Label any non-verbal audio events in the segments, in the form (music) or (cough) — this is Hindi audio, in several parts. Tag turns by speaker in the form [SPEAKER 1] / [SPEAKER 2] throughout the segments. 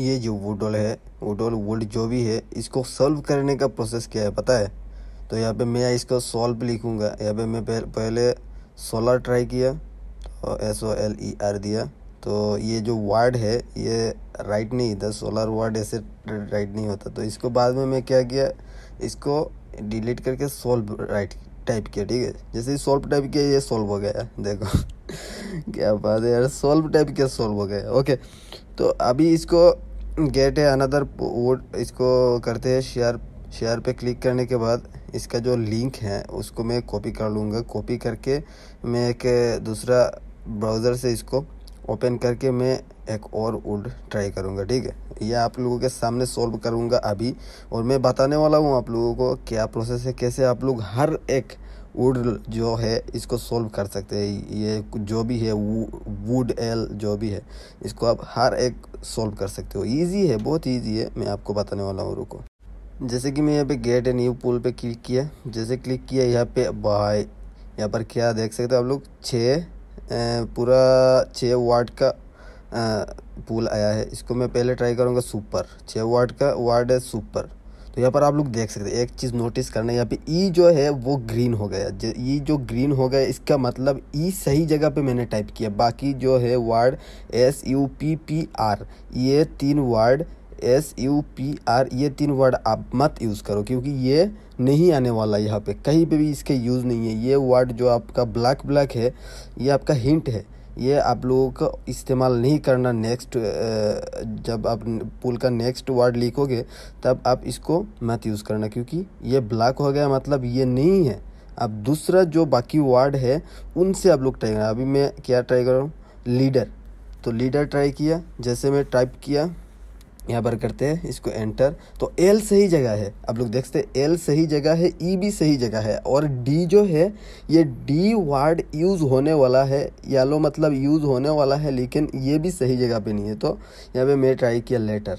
[SPEAKER 1] ये जो वुडोल है वुडोल वुड जो भी है इसको सॉल्व करने का प्रोसेस क्या है पता है तो यहाँ पे मैं इसको सॉल्व लिखूँगा यहाँ पे मैं पहले सोलर ट्राई किया तो S O L E R दिया तो ये जो वर्ड है ये राइट नहीं था सोलर वर्ड ऐसे राइट नहीं होता तो इसको बाद में मैं क्या किया इसको डिलीट करके सोल्व राइट टाइप किया ठीक है जैसे ही सोल्व टाइप किया ये सोल्व हो गया देखो (laughs) क्या बात है यार सोल्व टाइप किया सोल्व हो गया ओके तो अभी इसको गेट है अनदर वो इसको करते हैं शेयर शेयर पे क्लिक करने के बाद इसका जो लिंक है उसको मैं कॉपी कर लूँगा कॉपी करके मैं एक दूसरा ब्राउज़र से इसको ओपन करके मैं एक और वुड ट्राई करूँगा ठीक है ये आप लोगों के सामने सॉल्व करूँगा अभी और मैं बताने वाला हूँ आप लोगों को क्या प्रोसेस है कैसे आप लोग हर एक वुड जो है इसको सोल्व कर सकते हैं ये जो भी है वुड एल जो भी है इसको आप हर एक सोल्व कर सकते हो इजी है बहुत इजी है मैं आपको बताने वाला हूँ रुको जैसे कि मैं यहाँ पे गेट न्यू पुल पे क्लिक किया जैसे क्लिक किया यहाँ पे बाय यहाँ पर क्या देख सकते हो आप लोग छः पूरा छः वाट का पुल आया है इसको मैं पहले ट्राई करूँगा सुपर छः वाट का वार्ड है सुपर तो यहाँ पर आप लोग देख सकते हैं एक चीज़ नोटिस करना यहाँ पे ई e जो है वो ग्रीन हो गया ई e जो ग्रीन हो गया इसका मतलब ई e सही जगह पे मैंने टाइप किया बाकी जो है word S U P P R ये तीन word S U P R ये तीन वर्ड आप मत यूज़ करो क्योंकि ये नहीं आने वाला यहाँ पे कहीं पे भी इसके यूज़ नहीं है ये वर्ड जो आपका ब्लैक ब्लैक है ये आपका हिंट है ये आप लोगों का इस्तेमाल नहीं करना नेक्स्ट जब आप पुल का नेक्स्ट वर्ड लिखोगे तब आप इसको मत यूज़ करना क्योंकि ये ब्लॉक हो गया मतलब ये नहीं है अब दूसरा जो बाकी वर्ड है उनसे आप लोग ट्राई करना अभी मैं क्या ट्राई कर रहा हूँ लीडर तो लीडर ट्राई किया जैसे मैं टाइप किया यहाँ पर करते हैं इसको एंटर तो एल सही जगह है आप लोग देख सकते एल सही जगह है ई e भी सही जगह है और डी जो है ये डी वर्ड यूज़ होने वाला है येलो मतलब यूज़ होने वाला है लेकिन ये भी सही जगह पे नहीं है तो यहाँ पे मैं ट्राई किया लेटर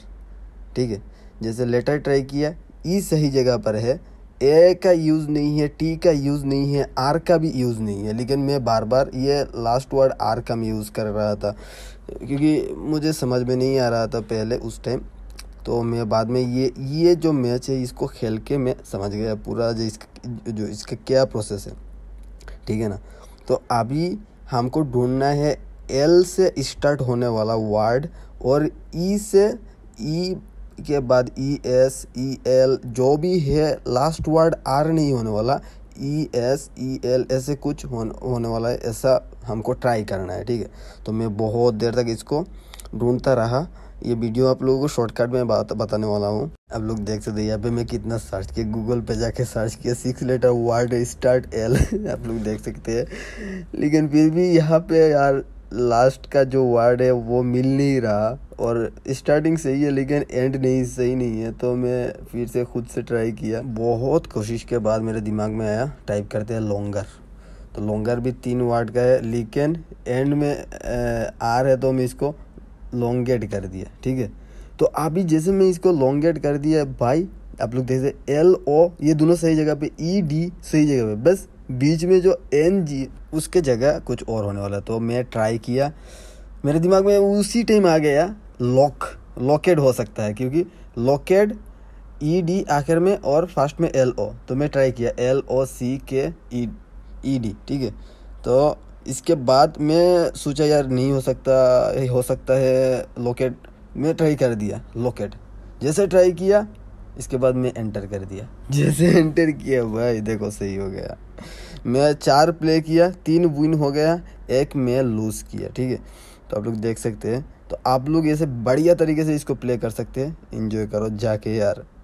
[SPEAKER 1] ठीक है जैसे लेटर ट्राई किया ई e सही जगह पर है ए का यूज़ नहीं है टी का यूज़ नहीं है आर का भी यूज़ नहीं है लेकिन मैं बार बार ये लास्ट वर्ड आर का यूज़ कर रहा था क्योंकि मुझे समझ में नहीं आ रहा था पहले उस टाइम तो मैं बाद में ये ये जो मैच है इसको खेल के मैं समझ गया पूरा जो इसका जो इसका क्या प्रोसेस है ठीक है ना तो अभी हमको ढूंढना है एल से स्टार्ट होने वाला वर्ड और ई e से ई e के बाद ई एस ई एल जो भी है लास्ट वर्ड आर नहीं होने वाला ई एस ई एल ऐसे कुछ होने वाला है ऐसा हमको ट्राई करना है ठीक है तो मैं बहुत देर तक इसको ढूंढता रहा ये वीडियो आप लोगों को शॉर्टकट में बात बताने वाला हूँ आप लोग देख सकते यहाँ पे मैं कितना सर्च किया गूगल पे जाके सर्च किया six letter word start L आप लोग देख सकते हैं लेकिन फिर भी यहाँ पे यार लास्ट का जो वर्ड है वो मिल नहीं रहा और स्टार्टिंग सही है लेकिन एंड नहीं सही नहीं है तो मैं फिर से खुद से ट्राई किया बहुत कोशिश के बाद मेरे दिमाग में आया टाइप करते हैं लॉन्गर तो लॉन्गर भी तीन वर्ड का है लेकिन एंड में आ रहा है तो मैं इसको लॉन्गेट कर दिया ठीक है तो अभी जैसे मैं इसको लॉन्गेट कर दिया भाई आप लोग देखते एल ओ ये दोनों सही जगह पे ई e डी सही जगह पे बस बीच में जो एन जी उसके जगह कुछ और होने वाला तो मैं ट्राई किया मेरे दिमाग में उसी टाइम आ गया लॉक लॉकेड हो सकता है क्योंकि लॉकेड ई डी आखिर में और फर्स्ट में एल ओ तो मैं ट्राई किया एल ओ सी के ई डी ठीक है तो इसके बाद मैं सोचा यार नहीं हो सकता हो सकता है लॉकेट मैं ट्राई कर दिया लॉकेट जैसे ट्राई किया इसके बाद मैं एंटर कर दिया जैसे एंटर किया भाई देखो सही हो गया मैं चार प्ले किया तीन विन हो गया एक मैं लूज़ किया ठीक है तो आप लोग देख सकते हैं तो आप लोग ऐसे बढ़िया तरीके से इसको प्ले कर सकते हैं इन्जॉय करो जाके यार